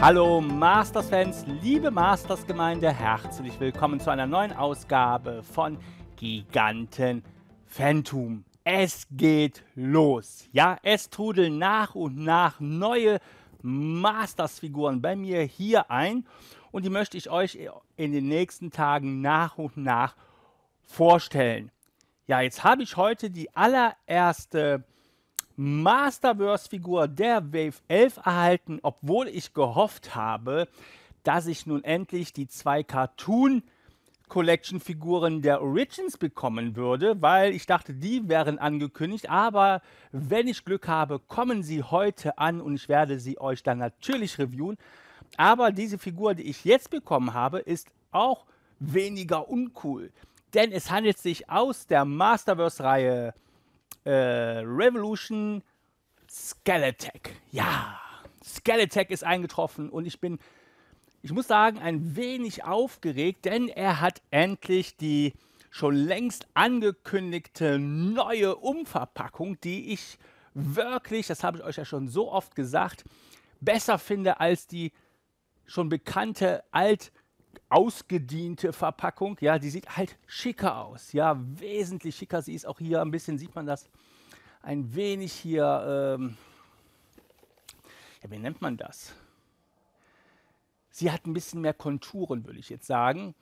Hallo Masters-Fans, liebe Masters-Gemeinde, herzlich willkommen zu einer neuen Ausgabe von Giganten Phantom. Es geht los. Ja, es trudeln nach und nach neue Masters-Figuren bei mir hier ein und die möchte ich euch in den nächsten Tagen nach und nach vorstellen. Ja, jetzt habe ich heute die allererste Masterverse-Figur der Wave 11 erhalten, obwohl ich gehofft habe, dass ich nun endlich die zwei Cartoon- Collection-Figuren der Origins bekommen würde, weil ich dachte, die wären angekündigt. Aber wenn ich Glück habe, kommen sie heute an und ich werde sie euch dann natürlich reviewen. Aber diese Figur, die ich jetzt bekommen habe, ist auch weniger uncool. Denn es handelt sich aus der Masterverse-Reihe äh, Revolution Skeletech. Ja, Skeletech ist eingetroffen und ich bin, ich muss sagen, ein wenig aufgeregt, denn er hat endlich die schon längst angekündigte neue Umverpackung, die ich wirklich, das habe ich euch ja schon so oft gesagt, besser finde als die schon bekannte alt ausgediente Verpackung. Ja, die sieht halt schicker aus. Ja, wesentlich schicker. Sie ist auch hier ein bisschen, sieht man das, ein wenig hier, ähm ja, wie nennt man das? Sie hat ein bisschen mehr Konturen, würde ich jetzt sagen.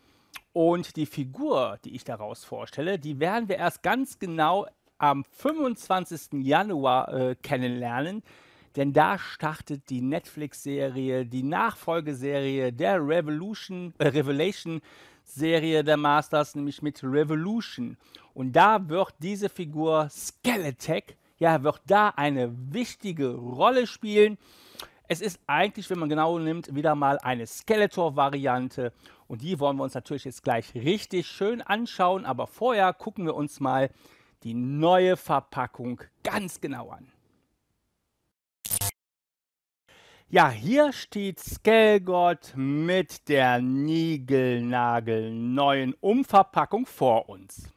Und die Figur, die ich daraus vorstelle, die werden wir erst ganz genau am 25. Januar äh, kennenlernen denn da startet die Netflix-Serie, die Nachfolgeserie der Revolution, äh, Revelation. Serie der Masters, nämlich mit Revolution. Und da wird diese Figur Skeletech, ja, wird da eine wichtige Rolle spielen. Es ist eigentlich, wenn man genau nimmt, wieder mal eine Skeletor-Variante. Und die wollen wir uns natürlich jetzt gleich richtig schön anschauen. Aber vorher gucken wir uns mal die neue Verpackung ganz genau an. Ja, hier steht Skelgott mit der Nigelnagel neuen Umverpackung vor uns.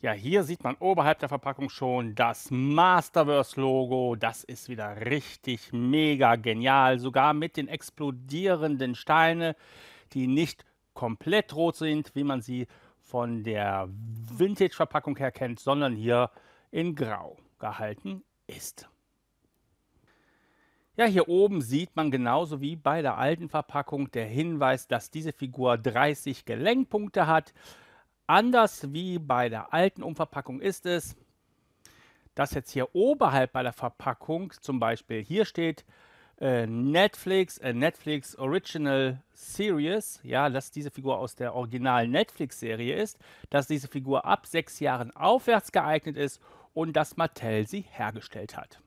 Ja, hier sieht man oberhalb der Verpackung schon das Masterverse-Logo. Das ist wieder richtig mega genial. Sogar mit den explodierenden Steinen, die nicht komplett rot sind, wie man sie von der Vintage-Verpackung her kennt, sondern hier in Grau gehalten ist. Ja, hier oben sieht man genauso wie bei der alten Verpackung der Hinweis, dass diese Figur 30 Gelenkpunkte hat. Anders wie bei der alten Umverpackung ist es, dass jetzt hier oberhalb bei der Verpackung zum Beispiel hier steht äh, Netflix, äh, Netflix Original Series, ja, dass diese Figur aus der originalen Netflix-Serie ist, dass diese Figur ab sechs Jahren aufwärts geeignet ist und dass Mattel sie hergestellt hat.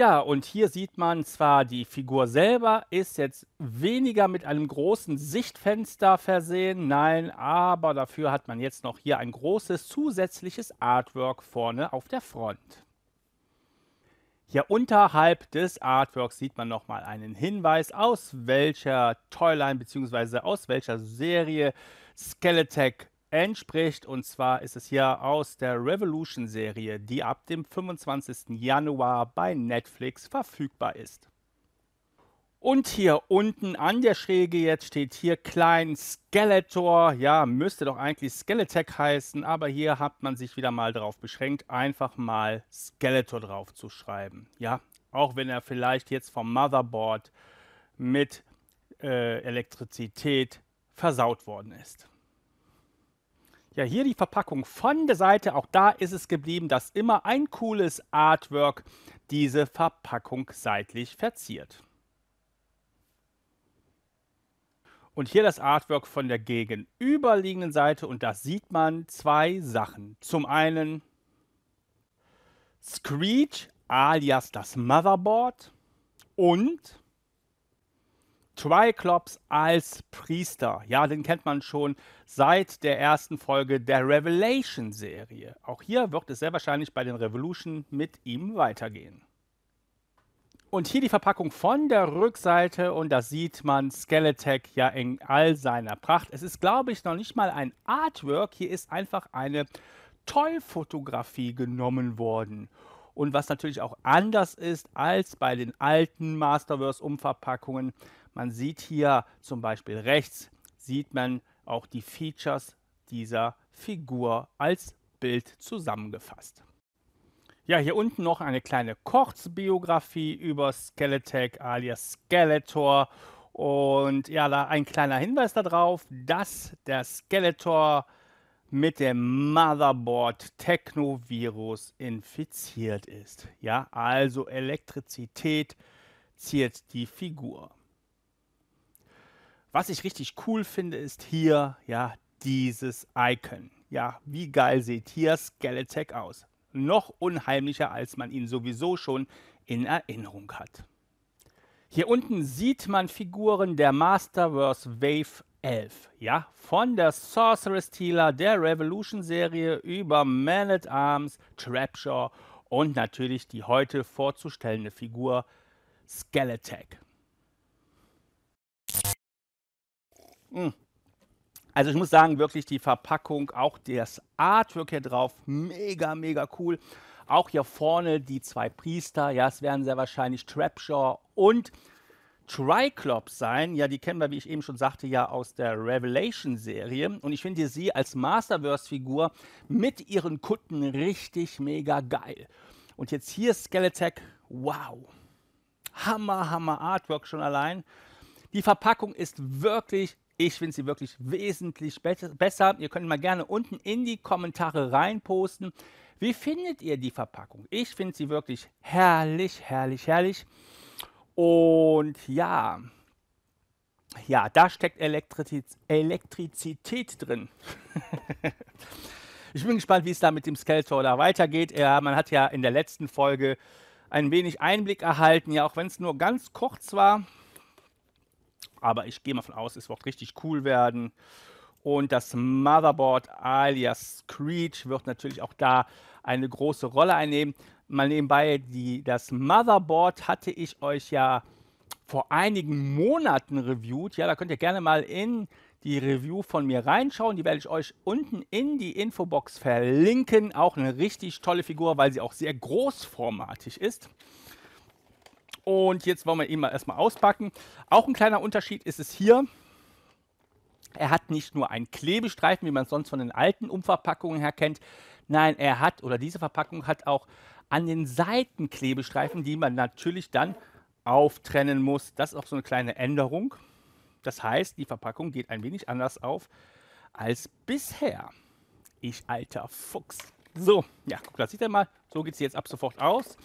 Ja, und hier sieht man zwar, die Figur selber ist jetzt weniger mit einem großen Sichtfenster versehen, nein, aber dafür hat man jetzt noch hier ein großes zusätzliches Artwork vorne auf der Front. Hier unterhalb des Artworks sieht man nochmal einen Hinweis, aus welcher Toyline bzw. aus welcher Serie Skeletech entspricht. Und zwar ist es hier aus der Revolution-Serie, die ab dem 25. Januar bei Netflix verfügbar ist. Und hier unten an der Schräge jetzt steht hier klein Skeletor. Ja, müsste doch eigentlich Skeletech heißen, aber hier hat man sich wieder mal darauf beschränkt, einfach mal Skeletor drauf zu schreiben. Ja, auch wenn er vielleicht jetzt vom Motherboard mit äh, Elektrizität versaut worden ist. Ja, hier die Verpackung von der Seite. Auch da ist es geblieben, dass immer ein cooles Artwork diese Verpackung seitlich verziert. Und hier das Artwork von der gegenüberliegenden Seite und da sieht man zwei Sachen. Zum einen Screech alias das Motherboard und Triclops als Priester. Ja, den kennt man schon seit der ersten Folge der Revelation-Serie. Auch hier wird es sehr wahrscheinlich bei den Revolution mit ihm weitergehen. Und hier die Verpackung von der Rückseite und da sieht man Skeletech ja in all seiner Pracht. Es ist, glaube ich, noch nicht mal ein Artwork. Hier ist einfach eine Tollfotografie genommen worden. Und was natürlich auch anders ist als bei den alten Masterverse-Umverpackungen, man sieht hier zum Beispiel rechts, sieht man auch die Features dieser Figur als Bild zusammengefasst. Ja, hier unten noch eine kleine Kurzbiografie über Skeletech alias Skeletor. Und ja, da ein kleiner Hinweis darauf, dass der Skeletor mit dem Motherboard Technovirus infiziert ist. Ja, also Elektrizität ziert die Figur. Was ich richtig cool finde, ist hier ja dieses Icon. Ja, wie geil sieht hier Skeletech aus? Noch unheimlicher, als man ihn sowieso schon in Erinnerung hat. Hier unten sieht man Figuren der Masterverse Wave 11. Ja, von der Sorceress Tealer, der Revolution-Serie über Man at Arms, Trapshaw und natürlich die heute vorzustellende Figur Skeletech. Hm. Also ich muss sagen, wirklich die Verpackung, auch das Artwork hier drauf, mega, mega cool. Auch hier vorne die zwei Priester, ja, es werden sehr wahrscheinlich Trapshaw und Triclops sein. Ja, die kennen wir, wie ich eben schon sagte, ja aus der Revelation-Serie. Und ich finde sie als Masterverse-Figur mit ihren Kutten richtig mega geil. Und jetzt hier Skeletech, wow. Hammer, hammer Artwork schon allein. Die Verpackung ist wirklich ich finde sie wirklich wesentlich be besser. Ihr könnt mal gerne unten in die Kommentare reinposten. Wie findet ihr die Verpackung? Ich finde sie wirklich herrlich, herrlich, herrlich. Und ja, ja, da steckt Elektriz Elektrizität drin. ich bin gespannt, wie es da mit dem Skeletor da weitergeht. Ja, man hat ja in der letzten Folge ein wenig Einblick erhalten, ja, auch wenn es nur ganz kurz war. Aber ich gehe mal von aus, es wird richtig cool werden. Und das Motherboard alias Screech wird natürlich auch da eine große Rolle einnehmen. Mal nebenbei, die, das Motherboard hatte ich euch ja vor einigen Monaten reviewt. Ja, da könnt ihr gerne mal in die Review von mir reinschauen. Die werde ich euch unten in die Infobox verlinken. Auch eine richtig tolle Figur, weil sie auch sehr großformatig ist. Und jetzt wollen wir ihn mal erstmal auspacken. Auch ein kleiner Unterschied ist es hier. Er hat nicht nur einen Klebestreifen, wie man es sonst von den alten Umverpackungen her kennt. Nein, er hat, oder diese Verpackung hat auch an den Seiten Klebestreifen, die man natürlich dann auftrennen muss. Das ist auch so eine kleine Änderung. Das heißt, die Verpackung geht ein wenig anders auf als bisher. Ich alter Fuchs. So, ja, guck, das sieht er mal. So geht sie jetzt ab sofort aus.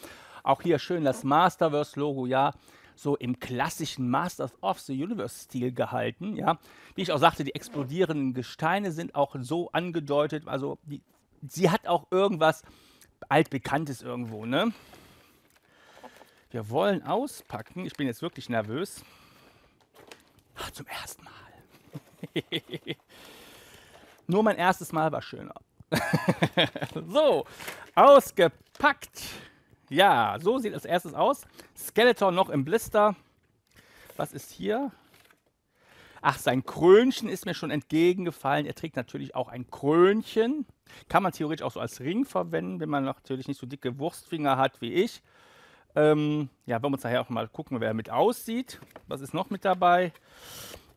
Auch hier schön das Masterverse-Logo, ja, so im klassischen Masters of the Universe-Stil gehalten, ja. Wie ich auch sagte, die explodierenden Gesteine sind auch so angedeutet, also die, sie hat auch irgendwas altbekanntes irgendwo, ne? Wir wollen auspacken. Ich bin jetzt wirklich nervös. Ach, zum ersten Mal. Nur mein erstes Mal war schöner. so, ausgepackt. Ja, so sieht als erstes aus. Skeletor noch im Blister. Was ist hier? Ach, sein Krönchen ist mir schon entgegengefallen. Er trägt natürlich auch ein Krönchen. Kann man theoretisch auch so als Ring verwenden, wenn man natürlich nicht so dicke Wurstfinger hat wie ich. Ähm, ja, wollen wir uns nachher auch mal gucken, wer mit aussieht. Was ist noch mit dabei?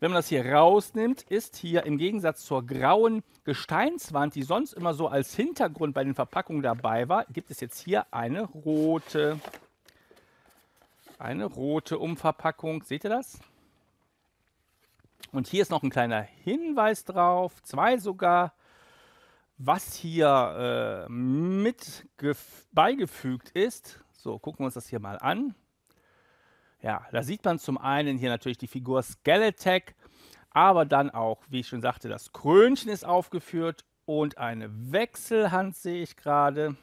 Wenn man das hier rausnimmt, ist hier im Gegensatz zur grauen Gesteinswand, die sonst immer so als Hintergrund bei den Verpackungen dabei war, gibt es jetzt hier eine rote. Eine rote Umverpackung. Seht ihr das? Und hier ist noch ein kleiner Hinweis drauf, zwei sogar, was hier äh, mit beigefügt ist. So, gucken wir uns das hier mal an. Ja, da sieht man zum einen hier natürlich die Figur Skeletech, aber dann auch, wie ich schon sagte, das Krönchen ist aufgeführt und eine Wechselhand sehe ich gerade.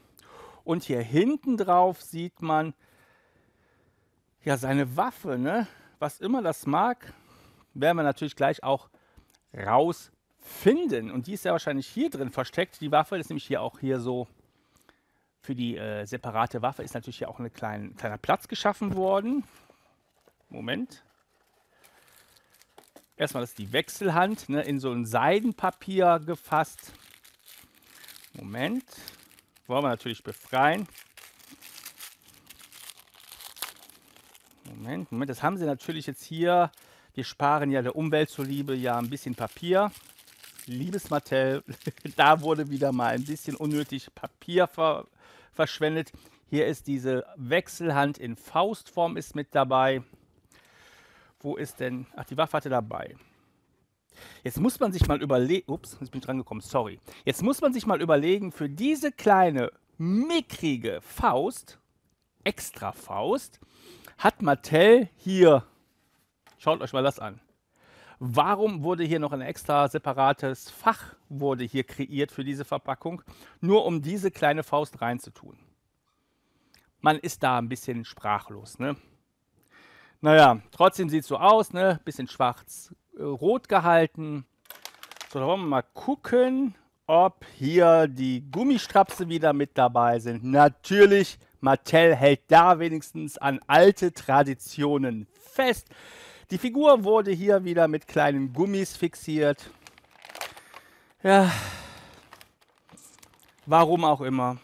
Und hier hinten drauf sieht man ja seine Waffe, ne? Was immer das mag, werden wir natürlich gleich auch rausfinden. Und die ist ja wahrscheinlich hier drin versteckt. Die Waffe ist nämlich hier auch hier so für die äh, separate Waffe ist natürlich hier auch ein klein, kleiner Platz geschaffen worden. Moment. Erstmal ist die Wechselhand ne, in so ein Seidenpapier gefasst. Moment. Wollen wir natürlich befreien. Moment, Moment. Das haben sie natürlich jetzt hier. Wir sparen ja der Umwelt zuliebe ja ein bisschen Papier. Liebes Mattel, da wurde wieder mal ein bisschen unnötig Papier ver verschwendet. Hier ist diese Wechselhand in Faustform ist mit dabei. Wo ist denn. Ach, die Waffe hatte dabei. Jetzt muss man sich mal überlegen. Ups, jetzt bin ich dran gekommen, sorry. Jetzt muss man sich mal überlegen, für diese kleine, mickrige Faust, extra Faust, hat Mattel hier. Schaut euch mal das an. Warum wurde hier noch ein extra separates Fach wurde hier kreiert für diese Verpackung, nur um diese kleine Faust reinzutun? Man ist da ein bisschen sprachlos, ne? Naja, trotzdem sieht es so aus, ne? Bisschen schwarz-rot äh, gehalten. So, da wollen wir mal gucken, ob hier die Gummistrapse wieder mit dabei sind. Natürlich, Mattel hält da wenigstens an alte Traditionen fest. Die Figur wurde hier wieder mit kleinen Gummis fixiert. Ja, warum auch immer.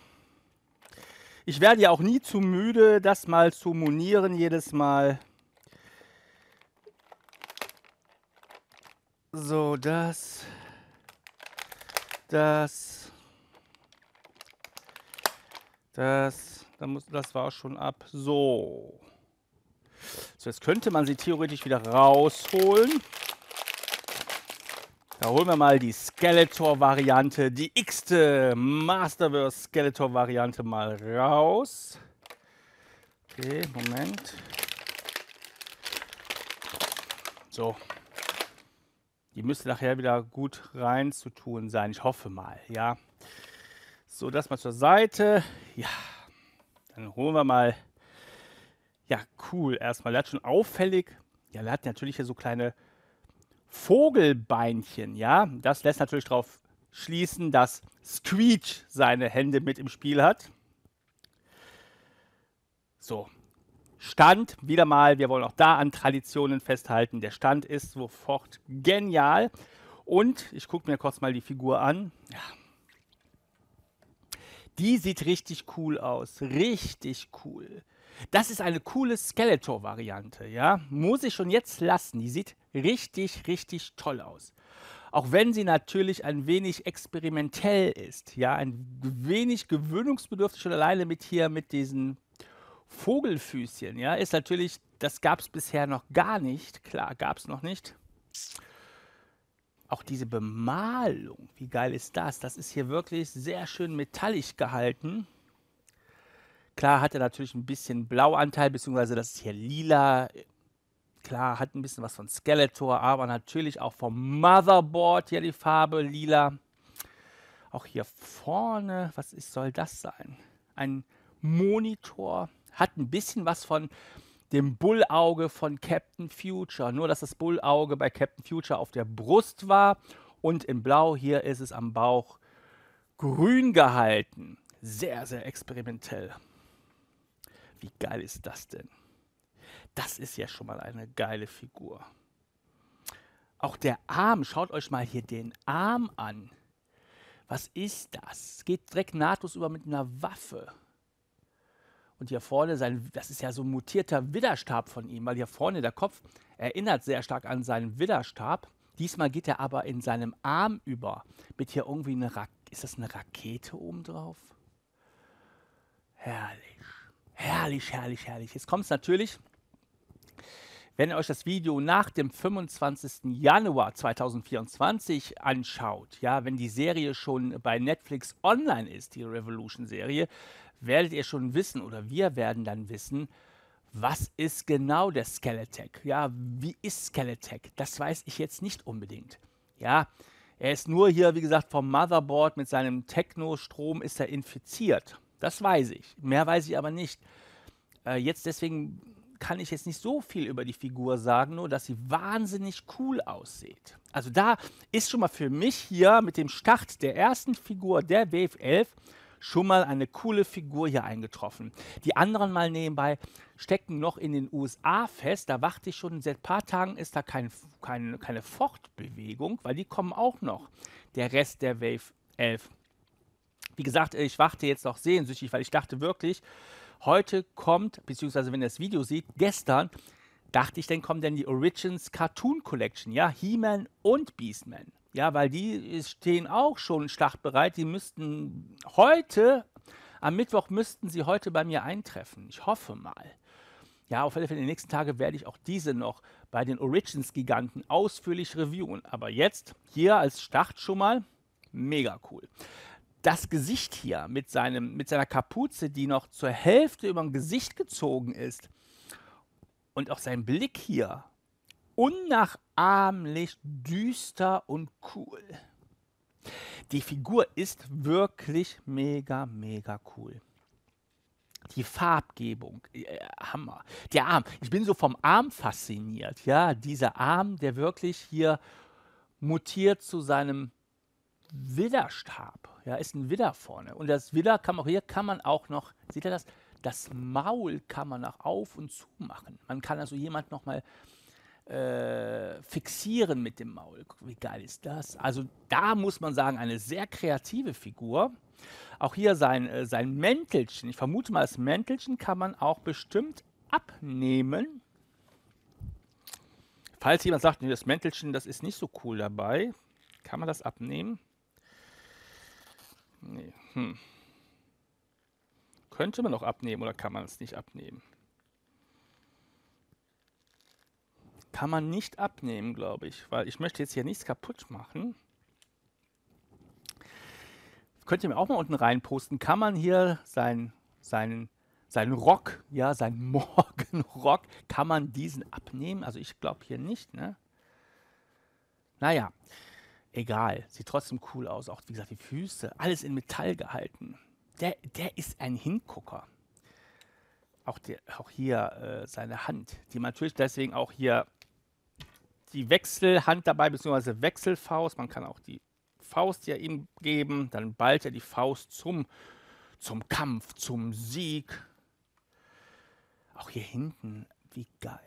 Ich werde ja auch nie zu müde, das mal zu monieren jedes Mal. So, das. Das. Das. Dann muss, das war schon ab. So. So, jetzt könnte man sie theoretisch wieder rausholen. Da holen wir mal die Skeletor-Variante, die x-te Masterverse Skeletor-Variante mal raus. Okay, Moment. So, die müsste nachher wieder gut rein zu tun sein. Ich hoffe mal, ja. So, das mal zur Seite. Ja, dann holen wir mal. Ja, cool. Erstmal, der hat schon auffällig. Ja, der hat natürlich hier so kleine Vogelbeinchen, ja. Das lässt natürlich darauf schließen, dass Screech seine Hände mit im Spiel hat. So, Stand, wieder mal, wir wollen auch da an Traditionen festhalten. Der Stand ist sofort genial. Und ich gucke mir kurz mal die Figur an. Ja. Die sieht richtig cool aus. Richtig cool. Das ist eine coole Skeletor-Variante, ja. Muss ich schon jetzt lassen. Die sieht richtig, richtig toll aus. Auch wenn sie natürlich ein wenig experimentell ist, ja, ein wenig gewöhnungsbedürftig schon alleine mit hier mit diesen Vogelfüßchen, ja, ist natürlich, das gab es bisher noch gar nicht. Klar, gab es noch nicht. Auch diese Bemalung, wie geil ist das? Das ist hier wirklich sehr schön metallisch gehalten. Klar hat er natürlich ein bisschen Blauanteil, beziehungsweise das ist hier lila. Klar hat ein bisschen was von Skeletor, aber natürlich auch vom Motherboard hier die Farbe lila. Auch hier vorne, was ist, soll das sein? Ein Monitor. Hat ein bisschen was von dem Bullauge von Captain Future. Nur, dass das Bullauge bei Captain Future auf der Brust war und in Blau hier ist es am Bauch grün gehalten. Sehr, sehr experimentell. Wie geil ist das denn? Das ist ja schon mal eine geile Figur. Auch der Arm, schaut euch mal hier den Arm an. Was ist das? Geht direkt nahtlos über mit einer Waffe. Und hier vorne, sein, das ist ja so ein mutierter Widerstab von ihm, weil hier vorne der Kopf erinnert sehr stark an seinen Widerstab. Diesmal geht er aber in seinem Arm über. Mit hier irgendwie eine Ra ist das eine Rakete oben drauf? Herrlich. Herrlich, herrlich, herrlich. Jetzt kommt es natürlich wenn ihr euch das Video nach dem 25. Januar 2024 anschaut, ja, wenn die Serie schon bei Netflix online ist, die Revolution-Serie, werdet ihr schon wissen oder wir werden dann wissen, was ist genau der Skeletech? Ja, wie ist Skeletech? Das weiß ich jetzt nicht unbedingt. Ja, er ist nur hier, wie gesagt, vom Motherboard mit seinem Techno-Strom ist er infiziert. Das weiß ich. Mehr weiß ich aber nicht. Äh, jetzt deswegen kann ich jetzt nicht so viel über die Figur sagen, nur dass sie wahnsinnig cool aussieht. Also da ist schon mal für mich hier mit dem Start der ersten Figur der Wave 11 schon mal eine coole Figur hier eingetroffen. Die anderen mal nebenbei stecken noch in den USA fest. Da warte ich schon, seit ein paar Tagen ist da kein, kein, keine Fortbewegung, weil die kommen auch noch. Der Rest der Wave 11. Wie gesagt, ich warte jetzt noch sehnsüchtig, weil ich dachte wirklich, Heute kommt, beziehungsweise wenn ihr das Video seht, gestern dachte ich, dann kommen dann die Origins Cartoon Collection, ja, He-Man und Beastman. Ja, weil die stehen auch schon schlachtbereit. Die müssten heute, am Mittwoch müssten sie heute bei mir eintreffen. Ich hoffe mal. Ja, auf alle Fälle, in den nächsten Tagen werde ich auch diese noch bei den Origins-Giganten ausführlich reviewen. Aber jetzt hier als Start schon mal mega cool das Gesicht hier mit, seinem, mit seiner Kapuze, die noch zur Hälfte über dem Gesicht gezogen ist, und auch sein Blick hier, unnachahmlich düster und cool. Die Figur ist wirklich mega, mega cool. Die Farbgebung, äh, Hammer. Der Arm, ich bin so vom Arm fasziniert. Ja, dieser Arm, der wirklich hier mutiert zu seinem Widerstab. Ja, ist ein Widder vorne. Und das Widder kann man hier kann man auch noch, seht ihr das? Das Maul kann man auch auf und zu machen. Man kann also jemand nochmal äh, fixieren mit dem Maul. Wie geil ist das? Also da muss man sagen, eine sehr kreative Figur. Auch hier sein, äh, sein Mäntelchen. Ich vermute mal, das Mäntelchen kann man auch bestimmt abnehmen. Falls jemand sagt, nee, das Mäntelchen, das ist nicht so cool dabei, kann man das abnehmen? Nee. Hm. Könnte man noch abnehmen oder kann man es nicht abnehmen? Kann man nicht abnehmen, glaube ich, weil ich möchte jetzt hier nichts kaputt machen. Könnt ihr mir auch mal unten rein posten, kann man hier sein, seinen, seinen Rock, ja, seinen Morgenrock, kann man diesen abnehmen? Also ich glaube hier nicht, ne? Naja egal, sieht trotzdem cool aus. Auch wie gesagt, die Füße, alles in Metall gehalten. Der, der ist ein Hingucker. Auch, der, auch hier äh, seine Hand, die natürlich deswegen auch hier die Wechselhand dabei, beziehungsweise Wechselfaust. Man kann auch die Faust ja ihm geben. Dann ballt er die Faust zum, zum Kampf, zum Sieg. Auch hier hinten, wie geil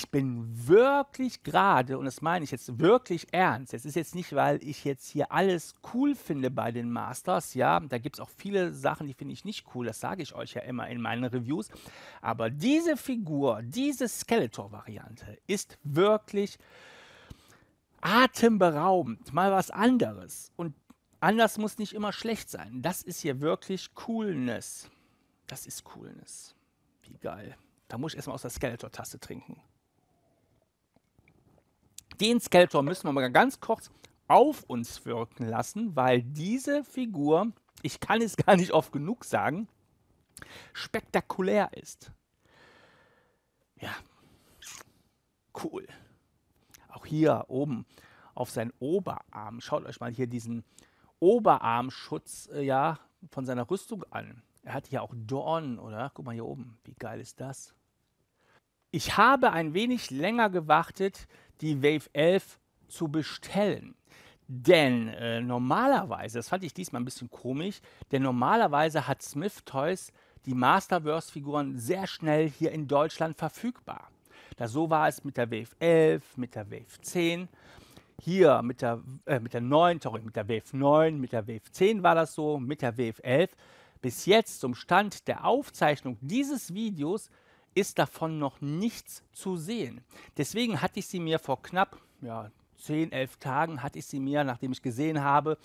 ich bin wirklich gerade, und das meine ich jetzt wirklich ernst, es ist jetzt nicht, weil ich jetzt hier alles cool finde bei den Masters, ja, da gibt es auch viele Sachen, die finde ich nicht cool, das sage ich euch ja immer in meinen Reviews, aber diese Figur, diese Skeletor-Variante ist wirklich atemberaubend, mal was anderes und anders muss nicht immer schlecht sein, das ist hier wirklich Coolness, das ist Coolness, wie geil. Da muss ich erstmal aus der Skeletor-Taste trinken. Den Skeletor müssen wir mal ganz kurz auf uns wirken lassen, weil diese Figur, ich kann es gar nicht oft genug sagen, spektakulär ist. Ja, cool. Auch hier oben auf seinen Oberarm. Schaut euch mal hier diesen Oberarmschutz äh, ja, von seiner Rüstung an. Er hat hier auch Dornen, oder? Guck mal hier oben. Wie geil ist das? Ich habe ein wenig länger gewartet, die Wave 11 zu bestellen. Denn äh, normalerweise, das fand ich diesmal ein bisschen komisch, denn normalerweise hat Smith Toys die Masterverse-Figuren sehr schnell hier in Deutschland verfügbar. Da so war es mit der Wave 11, mit der Wave 10. Hier mit der, äh, mit der 9, sorry, mit der Wave 9, mit der Wave 10 war das so, mit der Wave 11. Bis jetzt zum Stand der Aufzeichnung dieses Videos ist davon noch nichts zu sehen. Deswegen hatte ich sie mir vor knapp ja, 10, 11 Tagen, hatte ich sie mir, nachdem ich gesehen habe,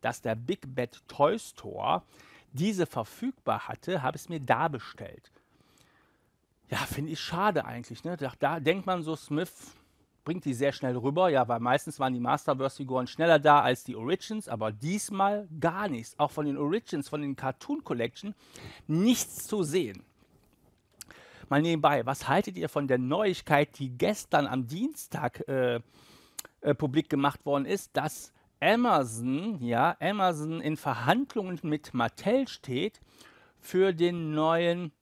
dass der Big Bad Toy Store diese verfügbar hatte, habe ich es mir da bestellt. Ja, finde ich schade eigentlich. Ne? Da, da, denkt man so, Smith bringt die sehr schnell rüber. Ja, weil meistens waren die Masterverse-Figuren schneller da als die Origins, aber diesmal gar nichts. Auch von den Origins, von den Cartoon Collection, nichts zu sehen mal nebenbei, was haltet ihr von der Neuigkeit, die gestern am Dienstag äh, äh, publik gemacht worden ist, dass Amazon, ja, Amazon in Verhandlungen mit Mattel steht für den neuen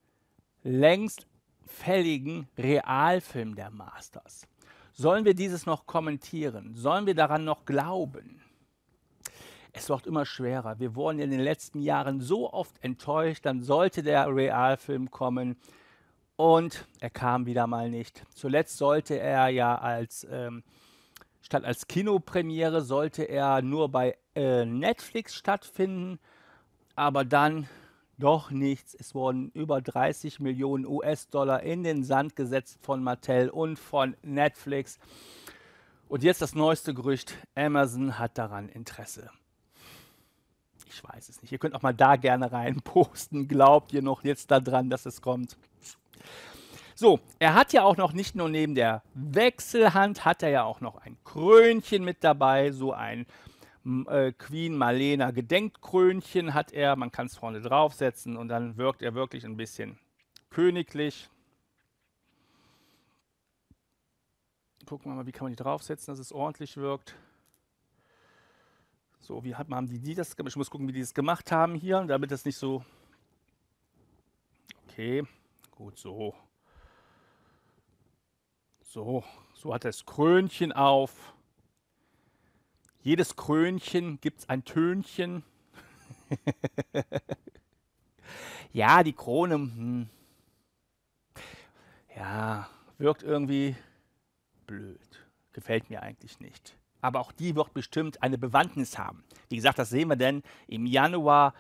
längst fälligen Realfilm der Masters. Sollen wir dieses noch kommentieren? Sollen wir daran noch glauben? Es wird immer schwerer. Wir wurden in den letzten Jahren so oft enttäuscht, dann sollte der Realfilm kommen und er kam wieder mal nicht. Zuletzt sollte er ja als ähm, statt als Kinopremiere sollte er nur bei äh, Netflix stattfinden, aber dann doch nichts. Es wurden über 30 Millionen US-Dollar in den Sand gesetzt von Mattel und von Netflix. Und jetzt das neueste Gerücht, Amazon hat daran Interesse. Ich weiß es nicht. Ihr könnt auch mal da gerne rein posten. Glaubt ihr noch jetzt daran, dass es kommt? So, er hat ja auch noch nicht nur neben der Wechselhand, hat er ja auch noch ein Krönchen mit dabei, so ein äh, Queen Marlena Gedenkkrönchen hat er. Man kann es vorne draufsetzen und dann wirkt er wirklich ein bisschen königlich. Gucken wir mal, wie kann man die draufsetzen, dass es ordentlich wirkt. So, wie haben die, die das gemacht? Ich muss gucken, wie die das gemacht haben hier, damit das nicht so. Okay, gut, so. So, so hat das Krönchen auf. Jedes Krönchen gibt es ein Tönchen. ja, die Krone. Hm. Ja, wirkt irgendwie blöd. Gefällt mir eigentlich nicht aber auch die wird bestimmt eine Bewandtnis haben. Wie gesagt, das sehen wir denn im Januar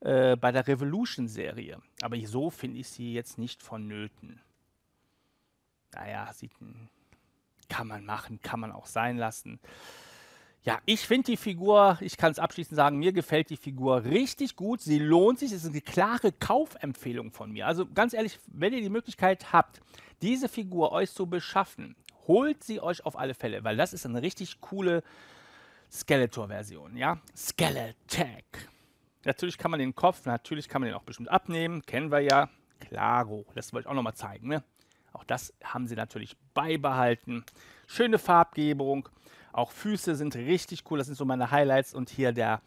äh, bei der Revolution-Serie. Aber so finde ich sie jetzt nicht vonnöten. Naja, sieht, kann man machen, kann man auch sein lassen. Ja, ich finde die Figur, ich kann es abschließend sagen, mir gefällt die Figur richtig gut. Sie lohnt sich. Es ist eine klare Kaufempfehlung von mir. Also ganz ehrlich, wenn ihr die Möglichkeit habt, diese Figur euch zu beschaffen, Holt sie euch auf alle Fälle, weil das ist eine richtig coole Skeletor-Version, ja? Skeletech. Natürlich kann man den Kopf, natürlich kann man den auch bestimmt abnehmen, kennen wir ja. Klaro, das wollte ich auch nochmal zeigen, ne? Auch das haben sie natürlich beibehalten. Schöne Farbgebung. Auch Füße sind richtig cool. Das sind so meine Highlights. Und hier der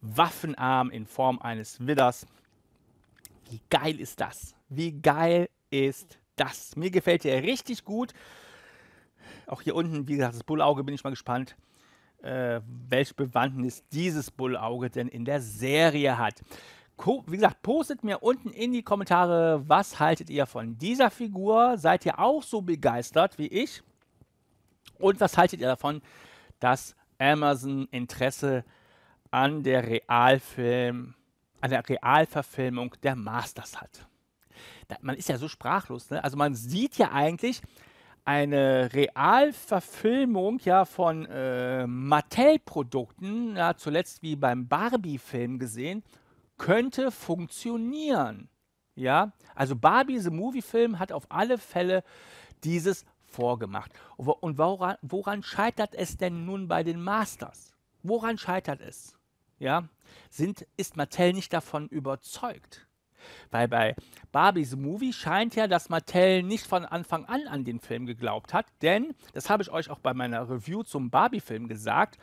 Waffenarm in Form eines Widders. Wie geil ist das? Wie geil ist das? Mir gefällt der richtig gut. Auch hier unten, wie gesagt, das Bullauge, bin ich mal gespannt, äh, welche Bewandtnis dieses Bullauge denn in der Serie hat. Co wie gesagt, postet mir unten in die Kommentare, was haltet ihr von dieser Figur? Seid ihr auch so begeistert wie ich? Und was haltet ihr davon, dass Amazon Interesse an der Realfilm, an der Realverfilmung der Masters hat? man ist ja so sprachlos. Ne? Also man sieht ja eigentlich, eine Realverfilmung ja von äh, Mattel-Produkten, ja, zuletzt wie beim Barbie-Film gesehen, könnte funktionieren. Ja, also Barbie the Movie-Film hat auf alle Fälle dieses vorgemacht. Und woran, woran scheitert es denn nun bei den Masters? Woran scheitert es? Ja, sind, ist Mattel nicht davon überzeugt? Weil bei Barbies Movie scheint ja, dass Mattel nicht von Anfang an an den Film geglaubt hat, denn, das habe ich euch auch bei meiner Review zum Barbie-Film gesagt,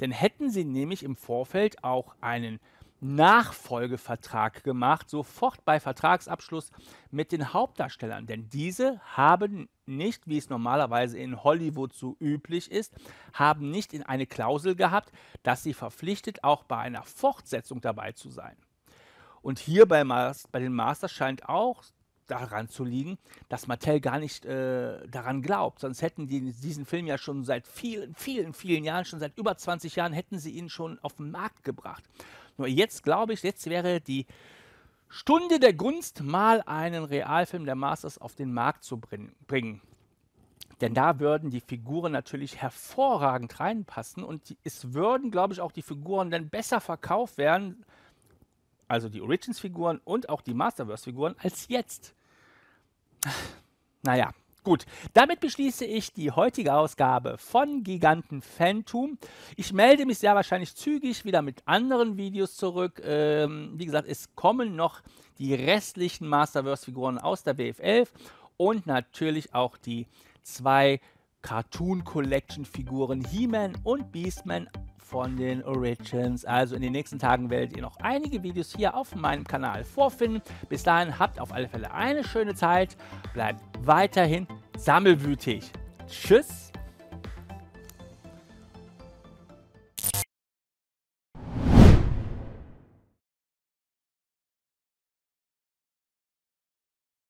denn hätten sie nämlich im Vorfeld auch einen Nachfolgevertrag gemacht, sofort bei Vertragsabschluss mit den Hauptdarstellern. Denn diese haben nicht, wie es normalerweise in Hollywood so üblich ist, haben nicht in eine Klausel gehabt, dass sie verpflichtet, auch bei einer Fortsetzung dabei zu sein. Und hier bei, Mas bei den Masters scheint auch daran zu liegen, dass Mattel gar nicht äh, daran glaubt. Sonst hätten die diesen Film ja schon seit vielen, vielen, vielen Jahren, schon seit über 20 Jahren, hätten sie ihn schon auf den Markt gebracht. Nur jetzt glaube ich, jetzt wäre die Stunde der Gunst, mal einen Realfilm der Masters auf den Markt zu bringen. Denn da würden die Figuren natürlich hervorragend reinpassen und die, es würden, glaube ich, auch die Figuren dann besser verkauft werden, also die Origins-Figuren und auch die Masterverse-Figuren, als jetzt. Naja, Gut, damit beschließe ich die heutige Ausgabe von Giganten Phantom. Ich melde mich sehr wahrscheinlich zügig wieder mit anderen Videos zurück. Ähm, wie gesagt, es kommen noch die restlichen Masterverse-Figuren aus der BF11 und natürlich auch die zwei Cartoon Collection Figuren He-Man und Beastman von den Origins. Also in den nächsten Tagen werdet ihr noch einige Videos hier auf meinem Kanal vorfinden. Bis dahin habt auf alle Fälle eine schöne Zeit. Bleibt weiterhin sammelwütig. Tschüss.